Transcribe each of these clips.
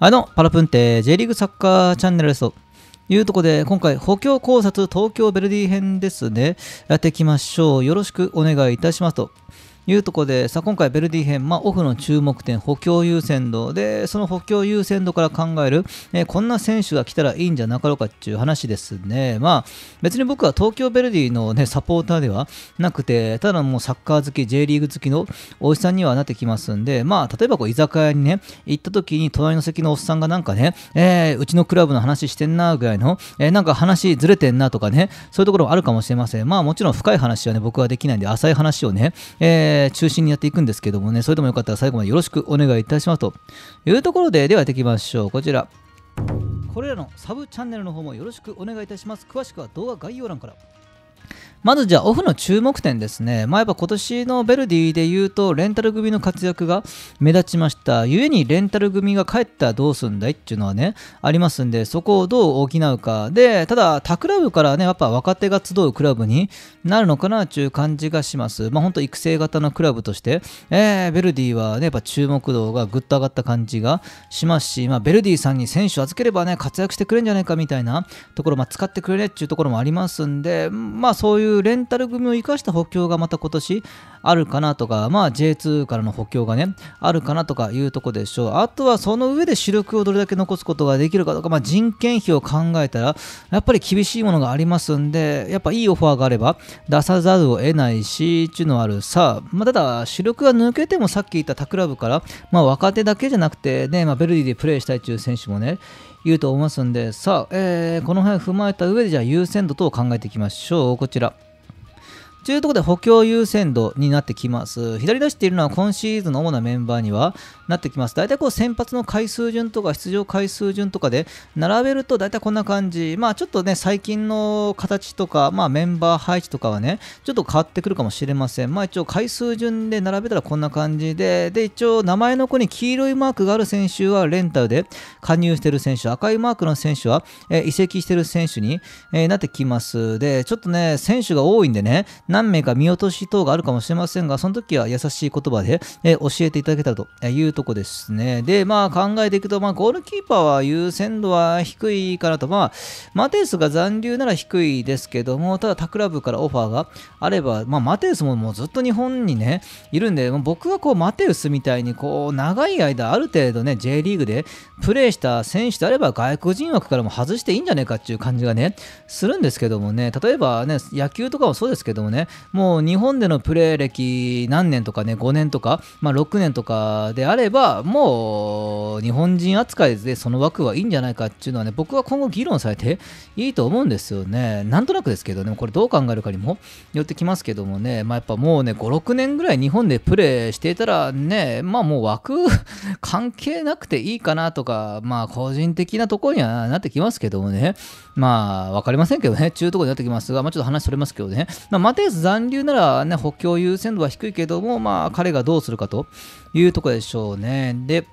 はいどうも、パラプンテ J リーグサッカーチャンネルですというとこで、今回、補強考察東京ヴェルディ編ですね、やっていきましょう。よろしくお願いいたしますというところでさあ今回ベルディ編、まあ、オフの注目点補強優先度でその補強優先度から考える、えー、こんな選手が来たらいいんじゃなかろうかっていう話ですねまあ別に僕は東京ベルディの、ね、サポーターではなくてただもうサッカー好き J リーグ好きのおじさんにはなってきますんでまあ例えばこう居酒屋にね行った時に隣の席のおっさんがなんかね、えー、うちのクラブの話してんなぐらいの、えー、なんか話ずれてんなとかねそういうところもあるかもしれませんまあもちろん深い話はね僕はできないんで浅い話をね、えーえー、中心にやっていくんですけどもね、それでもよかったら最後までよろしくお願いいたしますというところで、ではやっていきましょう。こちら。これらのサブチャンネルの方もよろしくお願いいたします。詳しくは動画概要欄から。まずじゃあオフの注目点ですね。まあ、やっぱ今年のベルディで言うとレンタル組の活躍が目立ちました。故にレンタル組が帰ったらどうすんだいっていうのはね、ありますんで、そこをどう補うか。で、ただ他クラブからね、やっぱ若手が集うクラブになるのかなっていう感じがします。まあ、ほんと育成型のクラブとして、えー、ベルディはね、やっぱ注目度がぐっと上がった感じがしますし、まあ、ベルディさんに選手預ければね、活躍してくれんじゃないかみたいなところ、まあ、使ってくれねっていうところもありますんで、まあそういうレンタル組を生かした補強がまた今年あるかなとか、まあ J2 からの補強がね、あるかなとかいうとこでしょう。あとはその上で主力をどれだけ残すことができるかとか、まあ人件費を考えたら、やっぱり厳しいものがありますんで、やっぱいいオファーがあれば出さざるを得ないし、っていうのはある。さまあ、ただ主力が抜けてもさっき言った他クラブから、まあ若手だけじゃなくて、ね、まあ、ベルディでプレーしたいという選手もね、言うと思いますんで、さあ、えー、この辺踏まえた上で、じゃあ優先度等を考えていきましょう。こちら。というところで補強優先度になってきます。左出しているのは今シーズンの主なメンバーにはなってきます。大体こう先発の回数順とか出場回数順とかで並べると大体こんな感じ。まあちょっとね、最近の形とか、まあメンバー配置とかはね、ちょっと変わってくるかもしれません。まあ一応回数順で並べたらこんな感じで、で一応名前の子に黄色いマークがある選手はレンタルで加入してる選手、赤いマークの選手は、え移籍してる選手に、えなってきます。で、ちょっとね、選手が多いんでね、何名か見落とし等があるかもしれませんが、その時は優しい言葉で、え教えていただけたらというとこですね。で、まあ考えていくと、まあゴールキーパーは優先度は低いかなと、まあマテウスが残留なら低いですけども、ただタクラブからオファーがあれば、まあマテウスももうずっと日本にね、いるんで、僕はこうマテウスみたいにこう長い間ある程度ね、J リーグでプレーした選手であれば外国人枠からも外していいんじゃねえかっていう感じがね、するんですけどもね、例えばね、野球とかもそうですけどもね、ねもう日本でのプレー歴何年とかね5年とか、まあ、6年とかであればもう日本人扱いでその枠はいいんじゃないかっていうのはね僕は今後議論されていいと思うんですよねなんとなくですけどねこれどう考えるかにも よってきますけどもね、まあ、やっぱもうね56年ぐらい日本でプレーしていたらねまあもう枠 関係なくていいかなとかまあ個人的なところにはなってきますけどもねまあ分かりませんけどね中途とこになってきますがまあちょっと話それますけどね、まあ、マテあず残留なら、ね、補強優先度は低いけども、まあ、彼がどうするかというところでしょうね。で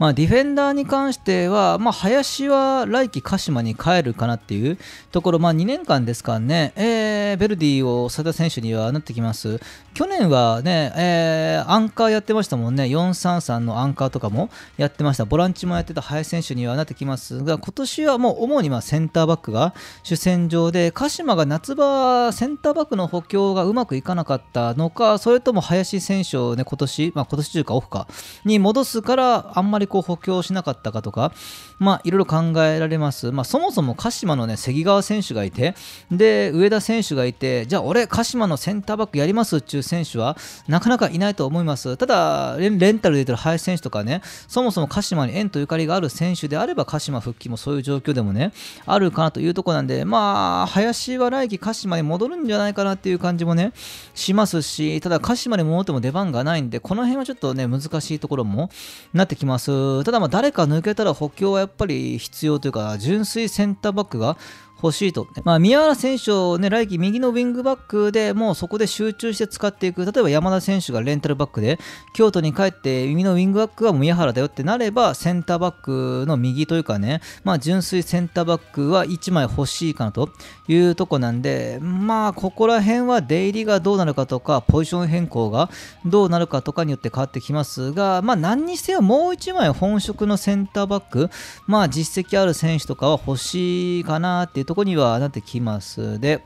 まあ、ディフェンダーに関しては、まあ、林は来季鹿島に帰るかなっていうところ、まあ、2年間ですからね、えー、ベルディを佐田選手にはなってきます。去年はね、えー、アンカーやってましたもんね、433のアンカーとかもやってました、ボランチもやってた林選手にはなってきますが、今年はもう主にまセンターバックが主戦場で、鹿島が夏場、センターバックの補強がうまくいかなかったのか、それとも林選手をね、今年、まあ、今年中かオフかに戻すから、あんまりこう補強しなかったかとか、まあ、いろいろ考えられます。まあ、そもそも鹿島のね、関川選手がいて、で、上田選手がいて、じゃあ俺、鹿島のセンターバックやりますっていう選手は、なかなかいないと思います。ただ、レンタルで出てる林選手とかね、そもそも鹿島に縁とゆかりがある選手であれば、鹿島復帰もそういう状況でもね、あるかなというとこなんで、まあ、林は来季鹿島に戻るんじゃないかなっていう感じもね、しますし、ただ鹿島に戻っても出番がないんで、この辺はちょっとね、難しいところもなってきます。ただまあ誰か抜けたら補強はやっぱり必要というか純粋センターバックが欲しいと、まあ、宮原選手をね、来季右のウィングバックでもうそこで集中して使っていく。例えば山田選手がレンタルバックで、京都に帰って右のウィングバックは宮原だよってなれば、センターバックの右というかね、まあ、純粋センターバックは1枚欲しいかなというとこなんで、まあ、ここら辺は出入りがどうなるかとか、ポジション変更がどうなるかとかによって変わってきますが、まあ、何にせよもう1枚本職のセンターバック、まあ、実績ある選手とかは欲しいかなっていうとこにはなってきます。で、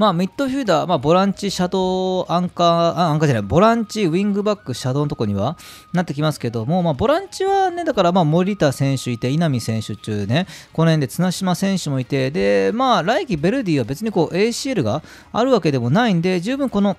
まあ、ミッドフィルダー、まあ、ボランチ、シャドウ、アンカー、アンカーじゃない、ボランチ、ウィングバック、シャドウのとこにはなってきますけども、まあ、ボランチはね、だから、まあ、森田選手いて、稲見選手中ね、この辺で綱島選手もいて、で、まあ、来季ベルディは別にこう、ACL があるわけでもないんで、十分この、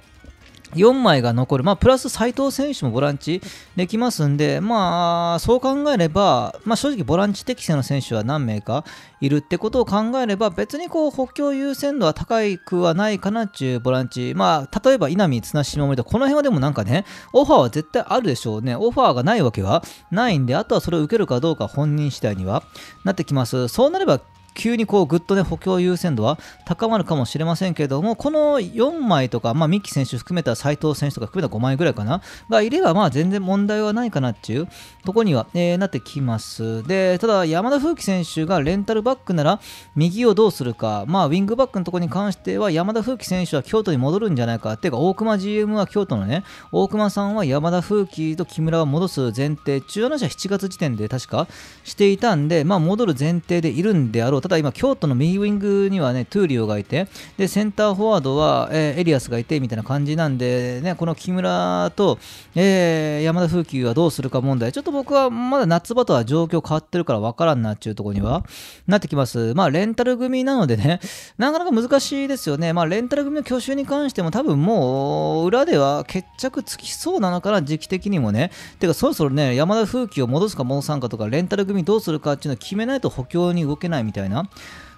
4枚が残る、まあ、プラス斎藤選手もボランチできますんで、まあ、そう考えれば、まあ、正直ボランチ適正の選手は何名かいるってことを考えれば、別にこう補強優先度は高くはないかなっていうボランチ、まあ、例えば稲見、綱島森と、この辺はでもなんかね、オファーは絶対あるでしょうね、オファーがないわけはないんで、あとはそれを受けるかどうか本人次第にはなってきます。そうなれば急にこうぐっとね補強優先度は高まるかもしれませんけれども、この4枚とか、まあ、三木選手含めた斎藤選手とか含めた5枚ぐらいかな、がいれば、まあ、全然問題はないかなっていうとこには、えー、なってきます。で、ただ、山田風紀選手がレンタルバックなら、右をどうするか、まあ、ウィングバックのところに関しては、山田風紀選手は京都に戻るんじゃないか、っていうか、大熊 GM は京都のね、大熊さんは山田風紀と木村は戻す前提、中央の話は7月時点で確かしていたんで、まあ、戻る前提でいるんであろう。ただ今、京都の右ウィングにはね、トゥーリオがいて、で、センターフォワードは、えー、エリアスがいてみたいな感じなんで、ね、この木村と、えー、山田風紀はどうするか問題、ちょっと僕はまだ夏場とは状況変わってるから分からんなっていうところにはなってきます。まあ、レンタル組なのでね、なかなか難しいですよね。まあ、レンタル組の去就に関しても多分もう、裏では決着つきそうなのかな、時期的にもね。てか、そろそろね、山田風紀を戻すか戻さんかとか、レンタル組どうするかっていうのを決めないと補強に動けないみたいな。な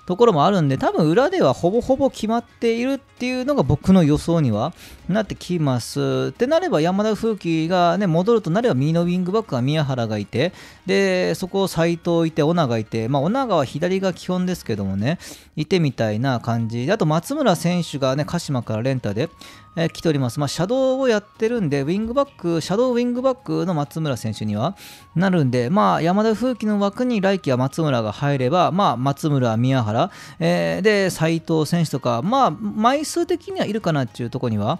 ところもあるんで多分裏ではほぼほぼ決まっているっていうのが僕の予想にはなってきます。ってなれば山田風紀が、ね、戻るとなれば右のウィングバックは宮原がいてでそこを斎藤いてナ長いて、まあ、小長は左が基本ですけどもねいてみたいな感じであと松村選手が、ね、鹿島からレンタで、えー、来ております、まあ、シャドウをやってるんでウィングバックシャドウウィングバックの松村選手にはなるんで、まあ、山田風紀の枠に来季は松村が入れば、まあ、松村宮原、えー、で斎藤選手とか、まあ、枚数的にはいるかなっていうところには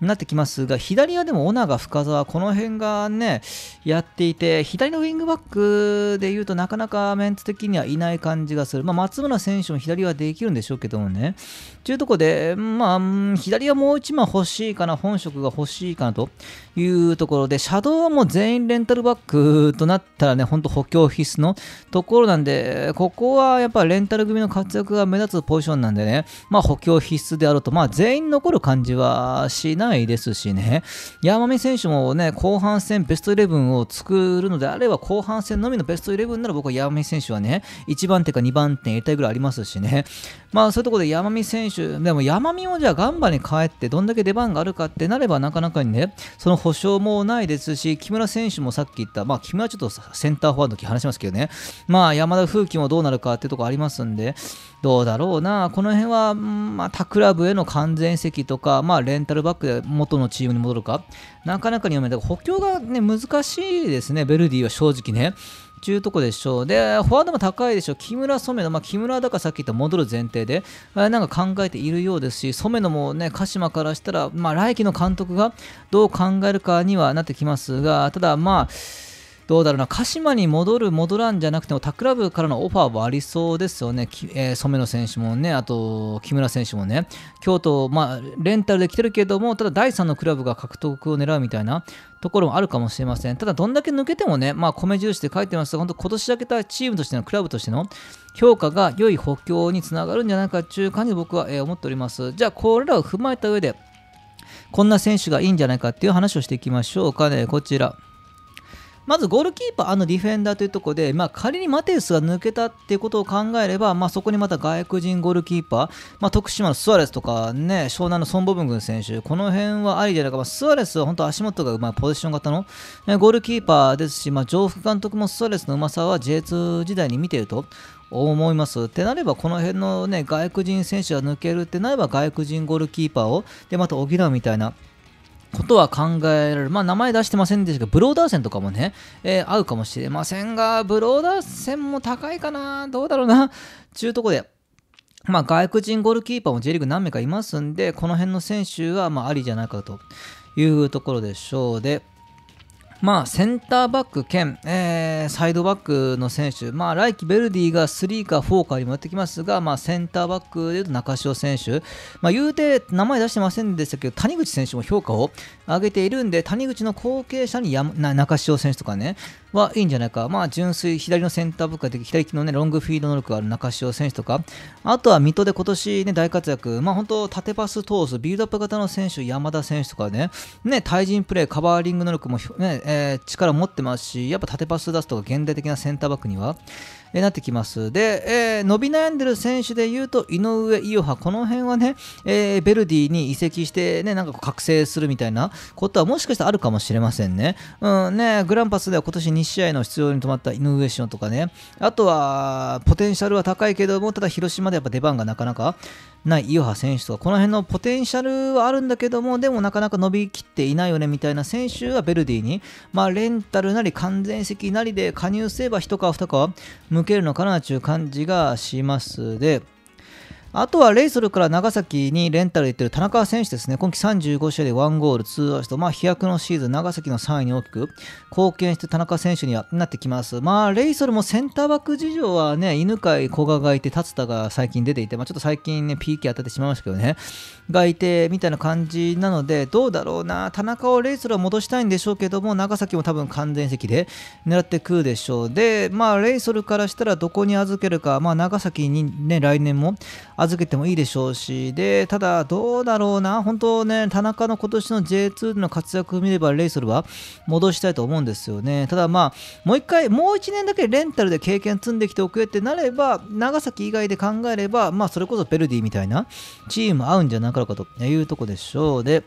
なってきますが、左はでも、オナガ、深沢、この辺がね、やっていて、左のウィングバックで言うとなかなかメンツ的にはいない感じがする。まあ、松村選手も左はできるんでしょうけどもね。というとこで、まあ、左はもう1枚欲しいかな、本職が欲しいかなというところで、シャドウはもう全員レンタルバックとなったらね、ほんと補強必須のところなんで、ここはやっぱレンタル組の活躍が目立つポジションなんでね、まあ、補強必須であろうと、まあ、全員残る感じはしないないですしね、山見選手もね、後半戦ベストイレブンを作るのであれば、後半戦のみのベストイレブンなら僕は山見選手はね、1番手か2番手入れたいぐらいありますしね、まあそういうところで山見選手、でも山見をじゃあガンバに帰って、どんだけ出番があるかってなれば、なかなかにね、その保証もないですし、木村選手もさっき言った、まあ木村ちょっとセンターフォワードの時話しますけどね、まあ山田風紀もどうなるかっていうところありますんで、どうだろうな、この辺は、まあ、クラブへの完全移籍とか、まあ、レンタルバックで元のチームに戻るか、なかなかに読めない。補強が、ね、難しいですね、ベルディは正直ね。ちゅうとこでしょう。で、フォワードも高いでしょう。木村染野、まあ、木村だからさっき言った戻る前提で、えなんか考えているようですし、染野もね、鹿島からしたら、まあ、来季の監督がどう考えるかにはなってきますが、ただ、まあ、どうだろうな、鹿島に戻る、戻らんじゃなくても、他クラブからのオファーはありそうですよね、えー、染野選手もね、あと木村選手もね、京都、まあ、レンタルで来てるけども、ただ第3のクラブが獲得を狙うみたいなところもあるかもしれません。ただ、どんだけ抜けてもね、まあ、米印で書いてますが、本当、今年だけたチームとしての、クラブとしての評価が良い補強につながるんじゃないかという感じで僕は、えー、思っております。じゃあ、これらを踏まえた上で、こんな選手がいいんじゃないかっていう話をしていきましょうかね、こちら。まずゴールキーパー、あのディフェンダーというところで、まあ、仮にマテウスが抜けたっていうことを考えれば、まあ、そこにまた外国人ゴールキーパー、まあ、徳島のスアレスとか、ね、湘南のソン・ボブン選手、この辺はありゃなか、まあ、スアレスは本当足元が、まいポジション型の、ゴールキーパーですし、まあ、上副監督もスアレスのうまさは J2 時代に見ていると思います。ってなれば、この辺の、ね、外国人選手が抜けるってなれば、外国人ゴールキーパーをでまた補うみたいな。ことは考えられる、まあ、名前出してませんでしたがブローダー戦とかもね、えー、合うかもしれませんがブローダー戦も高いかなどうだろうなちゅうとこで。まあ、外国人ゴールキーパーも J リーグ何名かいますんで、この辺の選手はまありじゃないかというところでしょうで、まあ、センターバック兼、えー、サイドバックの選手、まあ、来季ベルディが3か4かにもやってきますが、まあ、センターバックでいうと中潮選手、まあ、言うて名前出してませんでしたけど谷口選手も評価を上げているんで谷口の後継者にやな中潮選手とかねはいいんじゃないか、まあ、純粋左のセンターバックができ左利きの、ね、ロングフィード能力がある中潮選手とかあとは水戸で今年、ね、大活躍、まあ、本当縦パス通すビルドアップ型の選手山田選手とかねね対人プレーカバーリング能力も、ねえー、力を持ってますし、やっぱ縦パス出すとか現代的なセンターバックには、えー、なってきます。で、えー、伸び悩んでる選手でいうと、井上、伊予葉、この辺はね、えー、ベルディに移籍して、ね、なんか覚醒するみたいなことはもしかしたらあるかもしれませんね。うんね、グランパスでは今年2試合の出場に止まった井上翔とかね、あとは、ポテンシャルは高いけども、ただ広島でやっぱ出番がなかなか、ない井原選手とかこの辺のポテンシャルはあるんだけどもでもなかなか伸びきっていないよねみたいな選手はベルディに、まあ、レンタルなり完全席なりで加入すれば1か2か向けるのかなという感じがしますで。あとはレイソルから長崎にレンタル行ってる田中選手ですね、今季35試合で1ゴール、2アシスト、まあ、飛躍のシーズン、長崎の3位に大きく貢献して田中選手にはなってきます。まあ、レイソルもセンターバック事情はね、犬飼、古賀がいて、達田が最近出ていて、まあ、ちょっと最近ね、PK 当ててしまいましたけどね、がいてみたいな感じなので、どうだろうな、田中をレイソルは戻したいんでしょうけども、長崎も多分完全席で狙ってくるでしょう。で、まあ、レイソルからしたらどこに預けるか、まあ、長崎にね、来年も預けてもいいでしょうし、で、ただどうだろうな、本当ね、田中の今年の J2 での活躍を見れば、レイソルは戻したいと思うんですよね。ただまあ、もう一回、もう一年だけレンタルで経験積んできておくよってなれば、長崎以外で考えれば、まあ、それこそベルディみたいなチーム合うんじゃなかろうかというとこでしょう。で、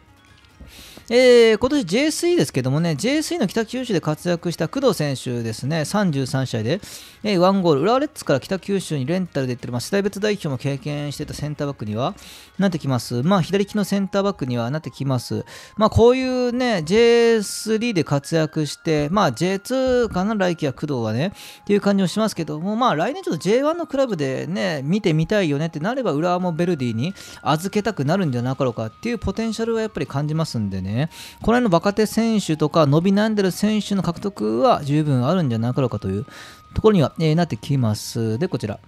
えー、今年 J3 ですけどもね、J3 の北九州で活躍した工藤選手ですね、33試合で、えー、1ゴール、浦和レッズから北九州にレンタルで行ってる、まあ、世代別代表も経験してたセンターバックにはなってきます、まあ、左利きのセンターバックにはなってきます、まあ、こういうね、J3 で活躍して、まあ、J2 かな、来季は工藤はね、っていう感じもしますけども、まあ、来年ちょっと J1 のクラブでね、見てみたいよねってなれば、浦和もベルディに預けたくなるんじゃなかろうかっていうポテンシャルはやっぱり感じますんでね。ね、この辺の若手選手とか伸び悩んでる選手の獲得は十分あるんじゃなかろうかというところには、えー、なってきます。で、こちら。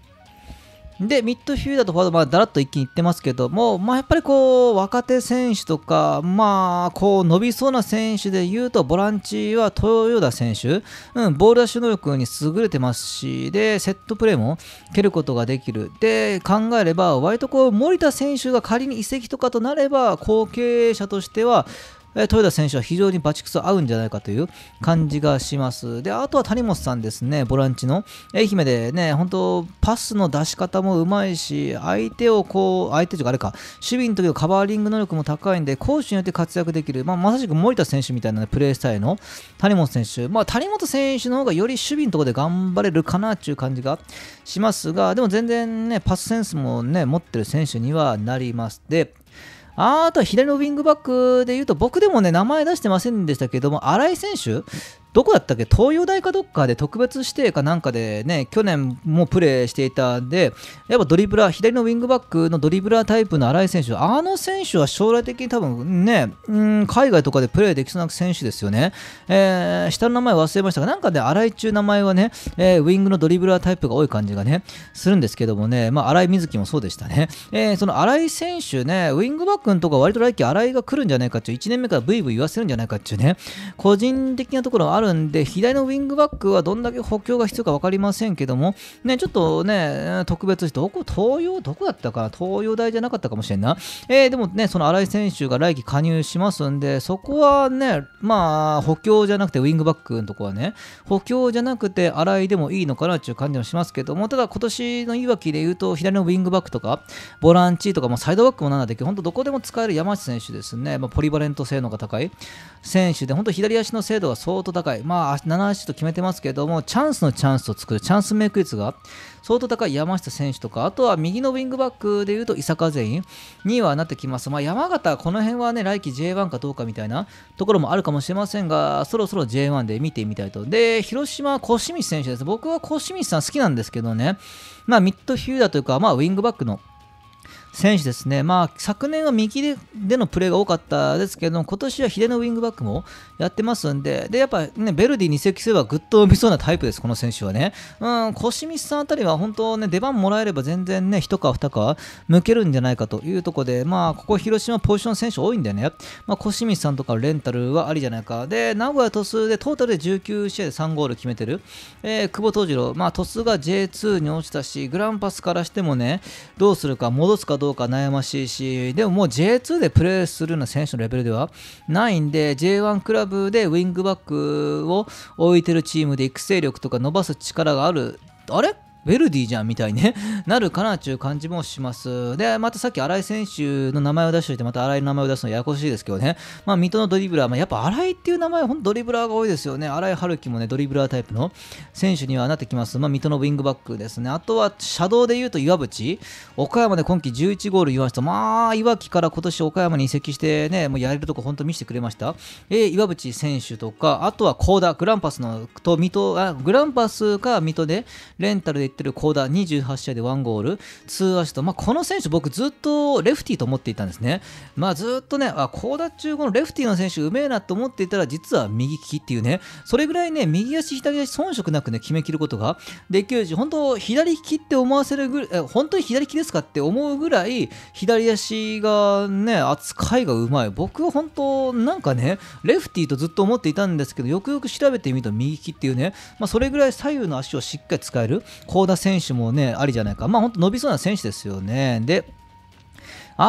で、ミッドフィールダーとフォワード、まあ、だらっと一気にいってますけども、まあ、やっぱりこう、若手選手とか、まあ、こう、伸びそうな選手で言うと、ボランチは豊田選手、うん、ボール出し能力に優れてますし、で、セットプレーも蹴ることができる。で、考えれば、割とこう、森田選手が仮に移籍とかとなれば、後継者としては、豊田選手は非常にバチクソ合うんじゃないかという感じがします。で、あとは谷本さんですね、ボランチの。愛媛でね、本当パスの出し方もうまいし、相手をこう、相手というかあれか、守備の時のカバーリング能力も高いんで、攻守によって活躍できる、まあ、まさしく森田選手みたいな、ね、プレースタイルの谷本選手。まあ、谷本選手の方がより守備のところで頑張れるかなっていう感じがしますが、でも全然ね、パスセンスもね、持ってる選手にはなります。で、あとは左のウィングバックで言うと、僕でもね、名前出してませんでしたけども、新井選手どこだったっけ東洋大かどっかで特別指定かなんかでね、去年もプレーしていたんで、やっぱドリブラー、左のウィングバックのドリブラータイプの新井選手、あの選手は将来的に多分ね、うん、海外とかでプレーできそうな選手ですよね。えー、下の名前忘れましたが、なんかね、荒井中名前はね、えー、ウィングのドリブラータイプが多い感じがね、するんですけどもね、まあ、新井瑞希もそうでしたね。えー、その荒井選手ね、ウィングバックのとこは割と来季新井が来るんじゃないかっていう、1年目からブイブイ言わせるんじゃないかっていうね、個人的なところあるあるんで、左のウィングバックはどんだけ補強が必要か分かりませんけども、ね、ちょっとね、特別どこ、東洋、どこだったかな、東洋大じゃなかったかもしれんな。えー、でもね、その新井選手が来季加入しますんで、そこはね、まあ、補強じゃなくて、ウィングバックのとこはね、補強じゃなくて、新井でもいいのかなっていう感じもしますけども、ただ今年のいわきで言うと、左のウィングバックとか、ボランチとか、もサイドバックもなんだけど、本当どこでも使える山内選手ですね、まあ、ポリバレント性能が高い選手で、本当左足の精度が相当高い。回、まあ、7 8と決めてますけども、チャンスのチャンスを作る、チャンスメイク率が相当高い山下選手とか、あとは右のウィングバックでいうと伊坂全員にはなってきます。まあ、山形、この辺はね、来季 J1 かどうかみたいなところもあるかもしれませんが、そろそろ J1 で見てみたいと。で、広島、小清水選手です。僕は小清水さん好きなんですけどね、まあ、ミッドフューダーというか、まあ、ウィングバックの選手ですね、まあ、昨年は右ででのプレーが多かったですけど今年は秀のウィングバックもやってますんで、でやっぱ、ね、ベルディに移籍すればぐっと伸びそうなタイプです、この選手はね。うん、小清水さんあたりは本当ね、出番もらえれば全然ね、1か2か抜けるんじゃないかというところで、まあ、ここ広島ポジション選手多いんでね、まあ、小清水さんとかレンタルはありじゃないか。で、名古屋鳥栖でトータルで19試合で3ゴール決めてる、えー、久保藤次郎、まあ、鳥栖が J2 に落ちたし、グランパスからしてもね、どうするか、戻すか、どうか悩ましいし、でももう J2 でプレーするような選手のレベルではないんで、J1 クラブでウィングバックを置いてるチームで育成力とか伸ばす力がある、あれヴェルディじゃんみたいに、ね、なるかなという感じもします。で、またさっき新井選手の名前を出しておいて、また新井の名前を出すのややこしいですけどね、まあ、水戸のドリブラー、まあ、やっぱ新井っていう名前、は本当ドリブラーが多いですよね。新井春樹もね、ドリブラータイプの選手にはなってきます。まあ、水戸のウィングバックですね。あとは、シャドウでいうと岩渕、岡山で今季11ゴール言わんと、まあ、岩渕から今年岡山に移籍してね、もうやれるとこ本当見せてくれました。え岩渕選手とか、あとは高田、グランパスのと水戸あ、グランパスか水戸でレンタルでってるダー28試合で1ゴール2アシト、まあ、この選手僕ずっとレフティーと思っていたんですね、まあ、ずっとねあ高田中このレフティーの選手うめえなと思っていたら実は右利きっていうねそれぐらいね右足左足遜色なくね決めきることができるし本当左利きって思わせるぐらい本当に左利きですかって思うぐらい左足がね扱いがうまい僕は本当なんかねレフティーとずっと思っていたんですけどよくよく調べてみると右利きっていうね、まあ、それぐらい左右の足をしっかり使える田選手もね、ありじゃないか。まあ本当伸びそうな選手ですよね。で、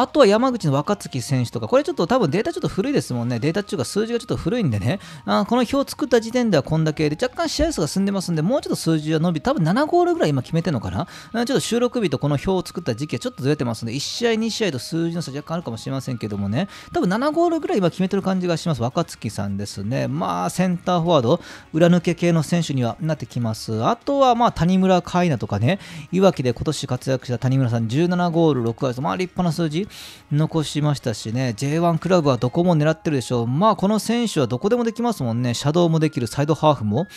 あとは山口の若月選手とか、これちょっと多分データちょっと古いですもんね。データ中が数字がちょっと古いんでね。あこの表を作った時点ではこんだけで、若干試合数が進んでますんで、もうちょっと数字は伸び、多分7ゴールぐらい今決めてるのかな。ちょっと収録日とこの表を作った時期はちょっとずれてますんで、1試合、2試合と数字の差若干あるかもしれませんけどもね。多分7ゴールぐらい今決めてる感じがします。若月さんですね。まあ、センターフォワード、裏抜け系の選手にはなってきます。あとは、まあ、谷村海奈とかね、いわきで今年活躍した谷村さん、17ゴール、6アシスまあ、立派な数字。残しましたしね、J1 クラブはどこも狙ってるでしょう。まあ、この選手はどこでもできますもんね。シャドウもできる、サイドハーフも。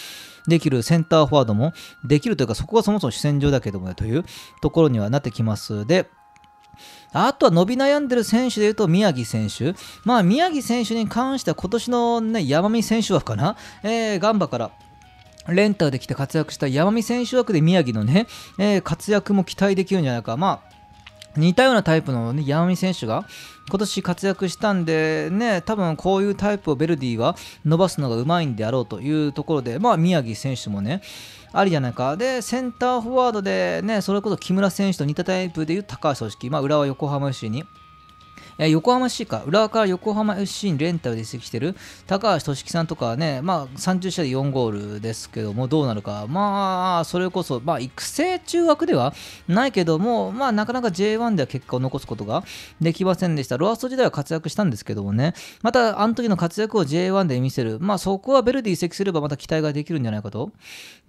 できるセンターフォワードもできるというかそこがそもそも主戦場だけどもねというところにはなってきますであとは伸び悩んでる選手でいうと宮城選手。まあ宮城選手に関しては今年のね、山見選手枠かな。えー、ガンバからレンタルで来て活躍した山見選手枠で宮城のね、えー、活躍も期待できるんじゃないか。まあ似たようなタイプの、ね、山見選手が今年活躍したんで、ね、多分こういうタイプをベルディは伸ばすのがうまいんであろうというところで、まあ、宮城選手もねありじゃないかでセンターフォワードで、ね、それこそ木村選手と似たタイプでいう高橋組織、まあ、浦和横浜市にえ横浜市か、浦和から横浜 FC にレンタルで移籍してる高橋俊樹さんとかはね、まあ、30試合で4ゴールですけども、どうなるか、まあ、それこそ、まあ、育成中枠ではないけども、まあ、なかなか J1 では結果を残すことができませんでした。ロアスト時代は活躍したんですけどもね、また、あの時の活躍を J1 で見せる、まあ、そこはベルディ移籍すればまた期待ができるんじゃないかと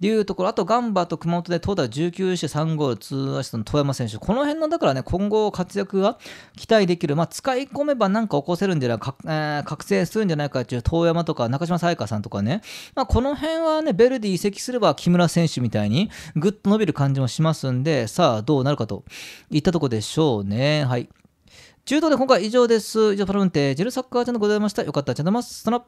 いうところ、あと、ガンバと熊本で東大19試合3ゴール、2アシストの富山選手、この辺の、だからね、今後活躍が期待できる、まあ使い込めば何か起こせるんじゃないか、えー、覚醒するんじゃないかっていう遠山とか中島彩加さんとかね、まあ、この辺はね、ベルディ移籍すれば木村選手みたいにぐっと伸びる感じもしますんで、さあどうなるかといったとこでしょうね。はい。中東で今回以上です。以上、パルウンテージルサッカーちゃんルございました。よかったらチャンネルます。その